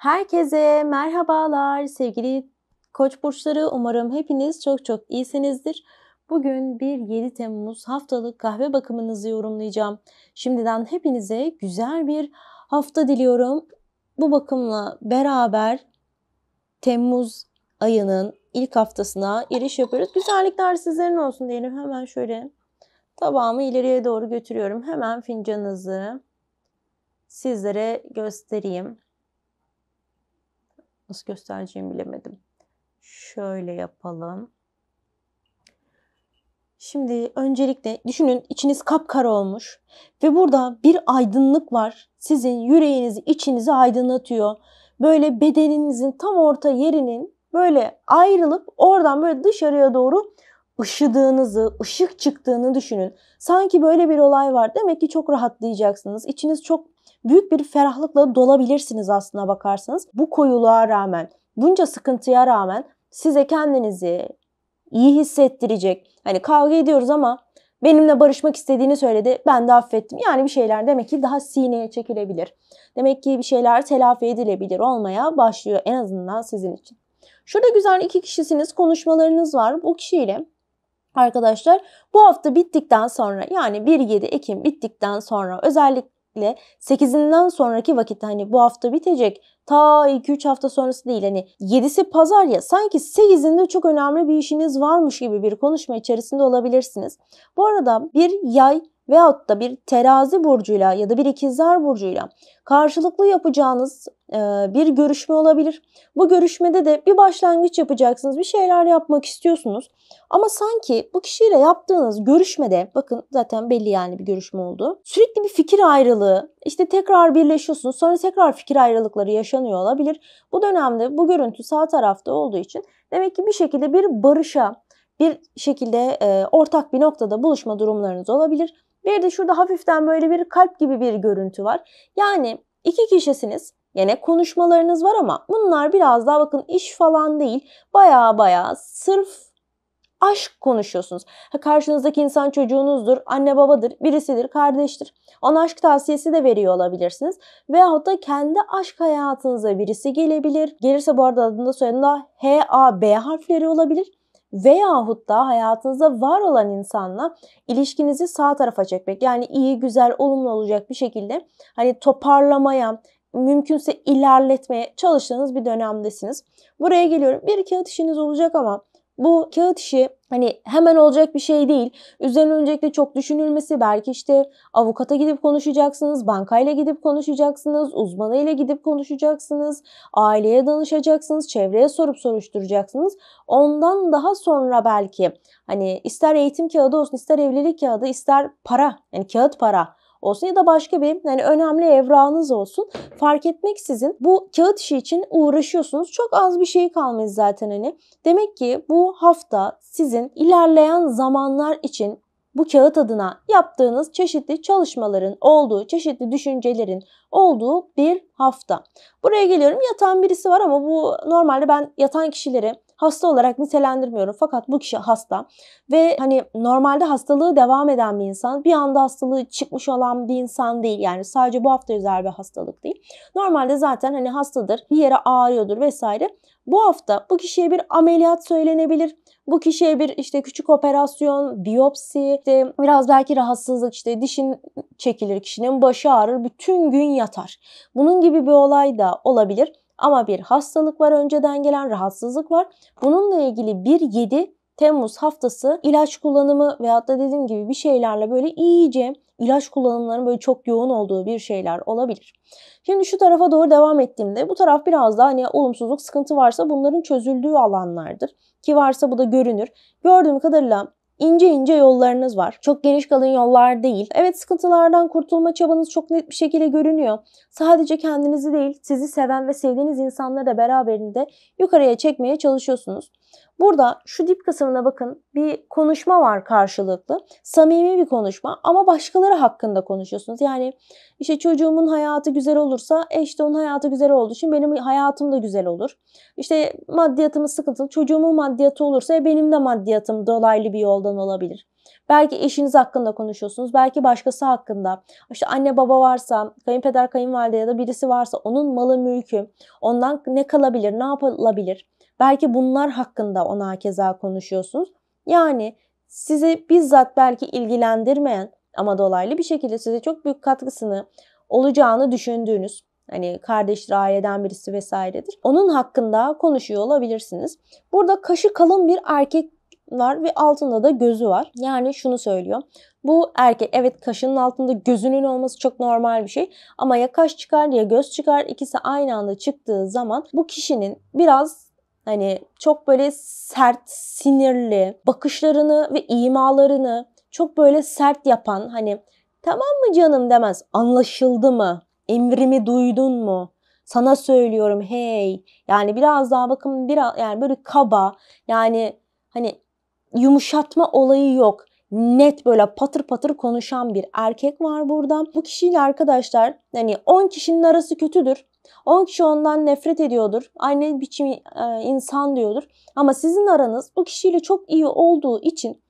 Herkese merhabalar sevgili koç burçları. Umarım hepiniz çok çok iyisinizdir. Bugün 1-7 Temmuz haftalık kahve bakımınızı yorumlayacağım. Şimdiden hepinize güzel bir hafta diliyorum. Bu bakımla beraber Temmuz ayının ilk haftasına giriş yapıyoruz. Güzellikler sizlerin olsun diyelim. Hemen şöyle tabağımı ileriye doğru götürüyorum. Hemen fincanınızı sizlere göstereyim. Nasıl göstereceğimi bilemedim. Şöyle yapalım. Şimdi öncelikle düşünün içiniz kapkara olmuş ve burada bir aydınlık var. Sizin yüreğinizi, içinizi aydınlatıyor. Böyle bedeninizin tam orta yerinin böyle ayrılıp oradan böyle dışarıya doğru ışıdığınızı, ışık çıktığını düşünün. Sanki böyle bir olay var. Demek ki çok rahatlayacaksınız. İçiniz çok büyük bir ferahlıkla dolabilirsiniz aslına bakarsanız. Bu koyuluğa rağmen, bunca sıkıntıya rağmen size kendinizi iyi hissettirecek. Hani kavga ediyoruz ama benimle barışmak istediğini söyledi. Ben de affettim. Yani bir şeyler demek ki daha sineye çekilebilir. Demek ki bir şeyler telafi edilebilir olmaya başlıyor en azından sizin için. Şurada güzel iki kişisiniz, konuşmalarınız var. Bu kişiyle arkadaşlar bu hafta bittikten sonra yani 1-7 Ekim bittikten sonra özellikle ile 8'inden sonraki vakitte hani bu hafta bitecek ta 2-3 hafta sonrası değil hani 7'si pazar ya sanki 8'inde çok önemli bir işiniz varmış gibi bir konuşma içerisinde olabilirsiniz. Bu arada bir yay veyahut da bir terazi burcuyla ya da bir ikizler burcuyla karşılıklı yapacağınız e, bir görüşme olabilir. Bu görüşmede de bir başlangıç yapacaksınız, bir şeyler yapmak istiyorsunuz. Ama sanki bu kişiyle yaptığınız görüşmede, bakın zaten belli yani bir görüşme oldu. Sürekli bir fikir ayrılığı, işte tekrar birleşiyorsunuz, sonra tekrar fikir ayrılıkları yaşanıyor olabilir. Bu dönemde bu görüntü sağ tarafta olduğu için demek ki bir şekilde bir barışa, bir şekilde e, ortak bir noktada buluşma durumlarınız olabilir. Bir de şurada hafiften böyle bir kalp gibi bir görüntü var. Yani iki kişisiniz. Yine konuşmalarınız var ama bunlar biraz daha bakın iş falan değil. Baya baya sırf aşk konuşuyorsunuz. Ha, karşınızdaki insan çocuğunuzdur, anne babadır, birisidir, kardeştir. Ona aşk tavsiyesi de veriyor olabilirsiniz. Veyahut da kendi aşk hayatınıza birisi gelebilir. Gelirse bu arada adında soyadında H, A, B harfleri olabilir veyahut da hayatınızda var olan insanla ilişkinizi sağ tarafa çekmek. Yani iyi, güzel, olumlu olacak bir şekilde hani toparlamaya, mümkünse ilerletmeye çalıştığınız bir dönemdesiniz. Buraya geliyorum. Bir kağıt işiniz olacak ama bu kağıt işi Hani hemen olacak bir şey değil. Üzerine öncelikle çok düşünülmesi belki işte avukata gidip konuşacaksınız, bankayla gidip konuşacaksınız, uzmanıyla gidip konuşacaksınız, aileye danışacaksınız, çevreye sorup soruşturacaksınız. Ondan daha sonra belki hani ister eğitim kağıdı olsun, ister evlilik kağıdı, ister para yani kağıt para olsun ya da başka bir yani önemli evrağınız olsun. Fark etmeksizin bu kağıt işi için uğraşıyorsunuz. Çok az bir şey kalmış zaten hani. Demek ki bu hafta sizin ilerleyen zamanlar için bu kağıt adına yaptığınız çeşitli çalışmaların olduğu, çeşitli düşüncelerin olduğu bir hafta. Buraya geliyorum yatan birisi var ama bu normalde ben yatan kişileri hasta olarak nitelendirmiyorum fakat bu kişi hasta ve hani normalde hastalığı devam eden bir insan bir anda hastalığı çıkmış olan bir insan değil yani sadece bu hafta özel bir hastalık değil. Normalde zaten hani hastadır bir yere ağrıyordur vesaire. Bu hafta bu kişiye bir ameliyat söylenebilir. Bu kişiye bir işte küçük operasyon, biyopsi, işte biraz belki rahatsızlık işte dişin çekilir, kişinin başı ağrır, bütün gün yatar. Bunun gibi bir olay da olabilir. Ama bir hastalık var, önceden gelen rahatsızlık var. Bununla ilgili bir 7 Temmuz haftası ilaç kullanımı veyahut da dediğim gibi bir şeylerle böyle iyice ilaç kullanımlarının böyle çok yoğun olduğu bir şeyler olabilir. Şimdi şu tarafa doğru devam ettiğimde bu taraf biraz daha hani olumsuzluk, sıkıntı varsa bunların çözüldüğü alanlardır. Ki varsa bu da görünür. Gördüğüm kadarıyla ince ince yollarınız var. Çok geniş kalın yollar değil. Evet sıkıntılardan kurtulma çabanız çok net bir şekilde görünüyor. Sadece kendinizi değil sizi seven ve sevdiğiniz insanları da beraberinde yukarıya çekmeye çalışıyorsunuz. Burada şu dip kısmına bakın bir konuşma var karşılıklı. Samimi bir konuşma ama başkaları hakkında konuşuyorsunuz. Yani işte çocuğumun hayatı güzel olursa e işte onun hayatı güzel olduğu için benim hayatım da güzel olur. İşte maddiyatımı sıkıntılı. Çocuğumun maddiyatı olursa e benim de maddiyatım dolaylı bir yoldan olabilir. Belki eşiniz hakkında konuşuyorsunuz. Belki başkası hakkında. İşte anne baba varsa, kayınpeder kayınvalide ya da birisi varsa onun malı mülkü, ondan ne kalabilir, ne yapılabilir? Belki bunlar hakkında ona keza konuşuyorsunuz. Yani sizi bizzat belki ilgilendirmeyen ama dolaylı bir şekilde size çok büyük katkısını olacağını düşündüğünüz hani kardeştir, aileden birisi vesairedir. Onun hakkında konuşuyor olabilirsiniz. Burada kaşı kalın bir erkek var ve altında da gözü var. Yani şunu söylüyor. Bu erkek evet kaşının altında gözünün olması çok normal bir şey ama ya kaş çıkar ya göz çıkar ikisi aynı anda çıktığı zaman bu kişinin biraz Hani çok böyle sert, sinirli, bakışlarını ve imalarını çok böyle sert yapan hani tamam mı canım demez. Anlaşıldı mı? Emrimi duydun mu? Sana söylüyorum hey. Yani biraz daha bakın biraz yani böyle kaba yani hani yumuşatma olayı yok. Net böyle patır patır konuşan bir erkek var burada. Bu kişiyle arkadaşlar hani 10 kişinin arası kötüdür. 10 kişi ondan nefret ediyordur. Aynı biçim e, insan diyordur. Ama sizin aranız bu kişiyle çok iyi olduğu için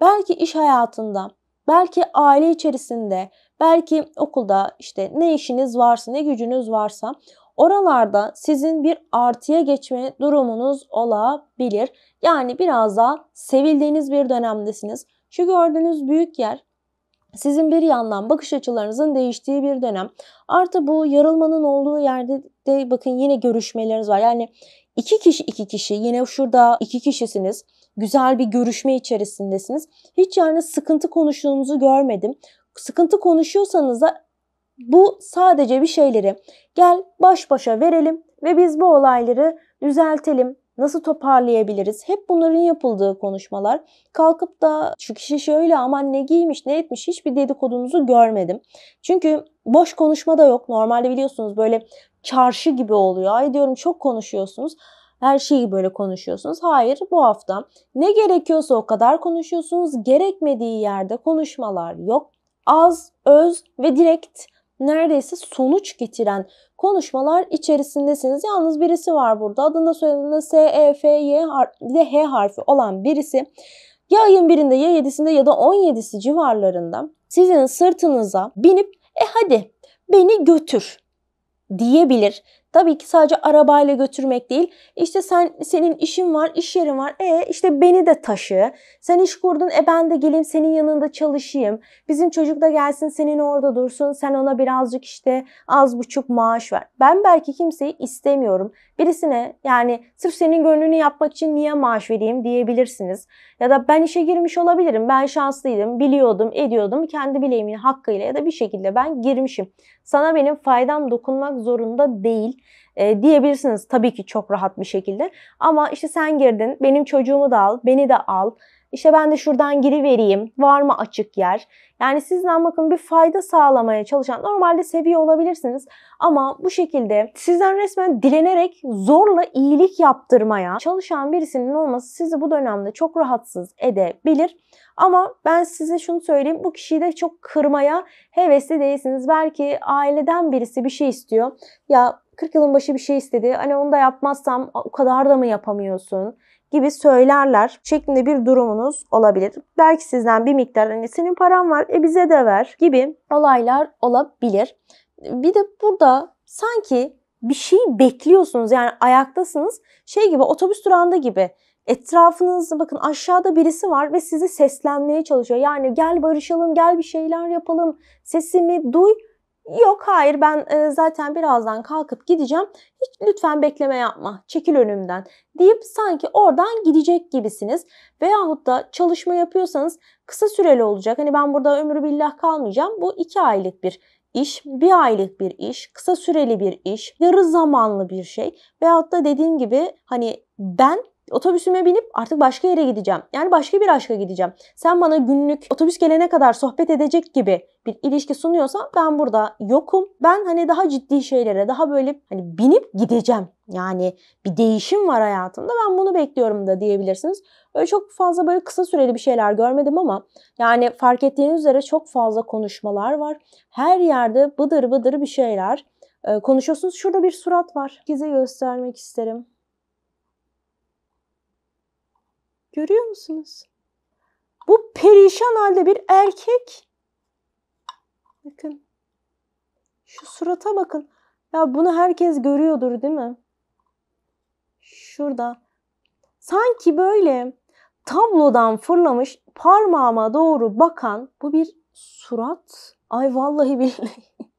belki iş hayatında, belki aile içerisinde, belki okulda işte ne işiniz varsa, ne gücünüz varsa oralarda sizin bir artıya geçme durumunuz olabilir. Yani biraz daha sevildiğiniz bir dönemdesiniz. Şu gördüğünüz büyük yer sizin bir yandan bakış açılarınızın değiştiği bir dönem. Artı bu yarılmanın olduğu yerde de bakın yine görüşmeleriniz var. Yani iki kişi iki kişi yine şurada iki kişisiniz. Güzel bir görüşme içerisindesiniz. Hiç yani sıkıntı konuştuğunuzu görmedim. Sıkıntı konuşuyorsanız da bu sadece bir şeyleri gel baş başa verelim ve biz bu olayları düzeltelim, Nasıl toparlayabiliriz? Hep bunların yapıldığı konuşmalar. Kalkıp da şu kişi şöyle aman ne giymiş ne etmiş hiçbir dedikodunuzu görmedim. Çünkü boş konuşma da yok. Normalde biliyorsunuz böyle çarşı gibi oluyor. Ay diyorum çok konuşuyorsunuz her şeyi böyle konuşuyorsunuz. Hayır bu hafta ne gerekiyorsa o kadar konuşuyorsunuz. Gerekmediği yerde konuşmalar yok. Az, öz ve direkt neredeyse sonuç getiren konuşmalar içerisindesiniz. Yalnız birisi var burada. Adında soyadında S, E, F, Y ve H harfi olan birisi ya ayın birinde ya yedisinde ya da on yedisi civarlarında sizin sırtınıza binip e hadi beni götür diyebilir. Tabii ki sadece arabayla götürmek değil. İşte sen senin işin var, iş yerin var. E işte beni de taşı. Sen iş kurdun, e ben de geleyim senin yanında çalışayım. Bizim çocuk da gelsin senin orada dursun. Sen ona birazcık işte az buçuk maaş ver. Ben belki kimseyi istemiyorum. Birisine yani sırf senin gönlünü yapmak için niye maaş vereyim diyebilirsiniz. Ya da ben işe girmiş olabilirim. Ben şanslıydım, biliyordum, ediyordum. Kendi bileğimin hakkıyla ya da bir şekilde ben girmişim. Sana benim faydam dokunmak zorunda değil e, diyebilirsiniz tabii ki çok rahat bir şekilde. Ama işte sen girdin, benim çocuğumu da al, beni de al. İşte ben de şuradan girivereyim. Var mı açık yer? Yani sizden bakın bir fayda sağlamaya çalışan normalde seviyor olabilirsiniz ama bu şekilde sizden resmen dilenerek zorla iyilik yaptırmaya çalışan birisinin olması sizi bu dönemde çok rahatsız edebilir. Ama ben size şunu söyleyeyim bu kişiyi de çok kırmaya hevesli değilsiniz. Belki aileden birisi bir şey istiyor. Ya 40 yılın başı bir şey istedi. Hani onu da yapmazsam o kadar da mı yapamıyorsun? gibi söylerler şeklinde bir durumunuz olabilir. Belki sizden bir miktar hani senin paran var e bize de ver gibi olaylar olabilir. Bir de burada sanki bir şey bekliyorsunuz yani ayaktasınız şey gibi otobüs durağında gibi etrafınızda bakın aşağıda birisi var ve sizi seslenmeye çalışıyor. Yani gel barışalım gel bir şeyler yapalım sesimi duy Yok hayır ben e, zaten birazdan kalkıp gideceğim. Hiç lütfen bekleme yapma. Çekil önümden." deyip sanki oradan gidecek gibisiniz. Veyahut da çalışma yapıyorsanız kısa süreli olacak. Hani ben burada ömrü billah kalmayacağım. Bu iki aylık bir iş, bir aylık bir iş, kısa süreli bir iş, yarı zamanlı bir şey veyahut da dediğim gibi hani ben otobüsüme binip artık başka yere gideceğim. Yani başka bir aşka gideceğim. Sen bana günlük otobüs gelene kadar sohbet edecek gibi bir ilişki sunuyorsa ben burada yokum. Ben hani daha ciddi şeylere daha böyle hani binip gideceğim. Yani bir değişim var hayatımda ben bunu bekliyorum da diyebilirsiniz. Öyle çok fazla böyle kısa süreli bir şeyler görmedim ama yani fark ettiğiniz üzere çok fazla konuşmalar var. Her yerde bıdır bıdır bir şeyler e, konuşuyorsunuz. Şurada bir surat var. Size göstermek isterim. Görüyor musunuz? Bu perişan halde bir erkek. Bakın. Şu surata bakın. Ya bunu herkes görüyordur değil mi? Şurada. Sanki böyle tablodan fırlamış parmağıma doğru bakan bu bir surat. Ay vallahi billahi.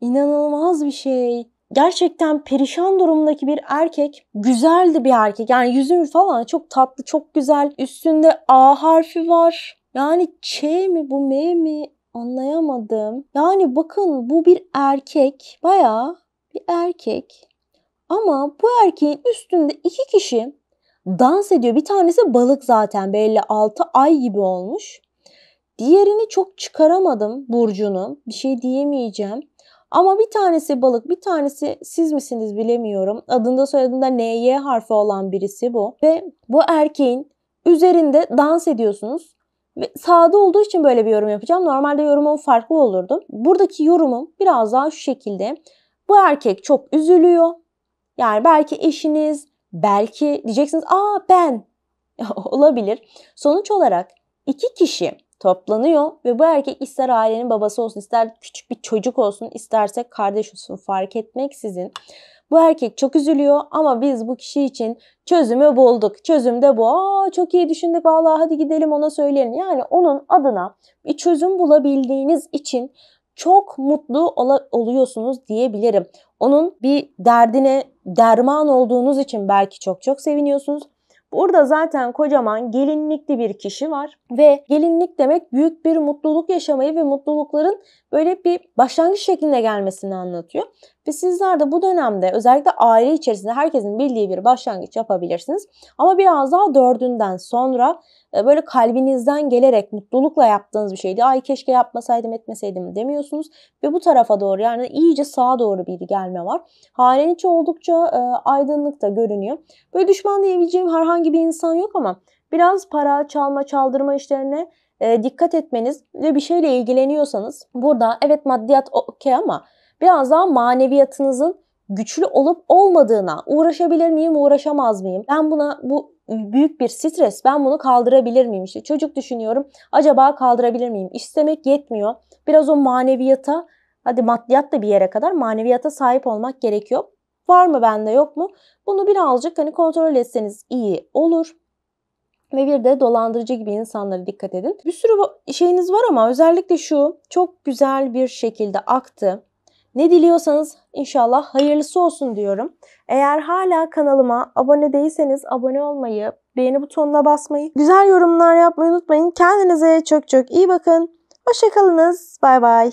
İnanılmaz bir şey gerçekten perişan durumdaki bir erkek güzeldi bir erkek. Yani yüzü falan çok tatlı, çok güzel. Üstünde A harfi var. Yani Ç mi bu M mi anlayamadım. Yani bakın bu bir erkek. Bayağı bir erkek. Ama bu erkeğin üstünde iki kişi dans ediyor. Bir tanesi balık zaten belli 6 ay gibi olmuş. Diğerini çok çıkaramadım Burcu'nu. Bir şey diyemeyeceğim. Ama bir tanesi balık, bir tanesi siz misiniz bilemiyorum. Adında soyadında NY harfi olan birisi bu. Ve bu erkeğin üzerinde dans ediyorsunuz. Ve sağda olduğu için böyle bir yorum yapacağım. Normalde yorumum farklı olurdu. Buradaki yorumum biraz daha şu şekilde. Bu erkek çok üzülüyor. Yani belki eşiniz, belki diyeceksiniz aa ben olabilir. Sonuç olarak iki kişi toplanıyor ve bu erkek ister ailenin babası olsun, ister küçük bir çocuk olsun, isterse kardeş olsun fark etmeksizin bu erkek çok üzülüyor ama biz bu kişi için çözümü bulduk. Çözüm de bu. Aa çok iyi düşündük Valla hadi gidelim ona söyleyelim. Yani onun adına bir çözüm bulabildiğiniz için çok mutlu ol- oluyorsunuz diyebilirim. Onun bir derdine derman olduğunuz için belki çok çok seviniyorsunuz Burada zaten kocaman gelinlikli bir kişi var ve gelinlik demek büyük bir mutluluk yaşamayı ve mutlulukların böyle bir başlangıç şeklinde gelmesini anlatıyor. Ve sizler de bu dönemde özellikle aile içerisinde herkesin bildiği bir başlangıç yapabilirsiniz. Ama biraz daha dördünden sonra e, böyle kalbinizden gelerek mutlulukla yaptığınız bir şeydi. Ay keşke yapmasaydım etmeseydim demiyorsunuz ve bu tarafa doğru yani iyice sağa doğru bir gelme var. Halen içi oldukça e, aydınlık da görünüyor. Böyle düşman diyebileceğim herhangi bir insan yok ama biraz para, çalma, çaldırma işlerine e, dikkat etmeniz ve bir şeyle ilgileniyorsanız burada evet maddiyat okey ama biraz daha maneviyatınızın güçlü olup olmadığına, uğraşabilir miyim, uğraşamaz mıyım? Ben buna bu büyük bir stres. Ben bunu kaldırabilir miyim? İşte çocuk düşünüyorum. Acaba kaldırabilir miyim? İstemek yetmiyor. Biraz o maneviyata, hadi maddiyat da bir yere kadar maneviyata sahip olmak gerekiyor. Var mı bende yok mu? Bunu birazcık hani kontrol etseniz iyi olur. Ve bir de dolandırıcı gibi insanlara dikkat edin. Bir sürü şeyiniz var ama özellikle şu çok güzel bir şekilde aktı ne diliyorsanız inşallah hayırlısı olsun diyorum. Eğer hala kanalıma abone değilseniz abone olmayı, beğeni butonuna basmayı, güzel yorumlar yapmayı unutmayın. Kendinize çok çok iyi bakın. Hoşçakalınız. Bay bay.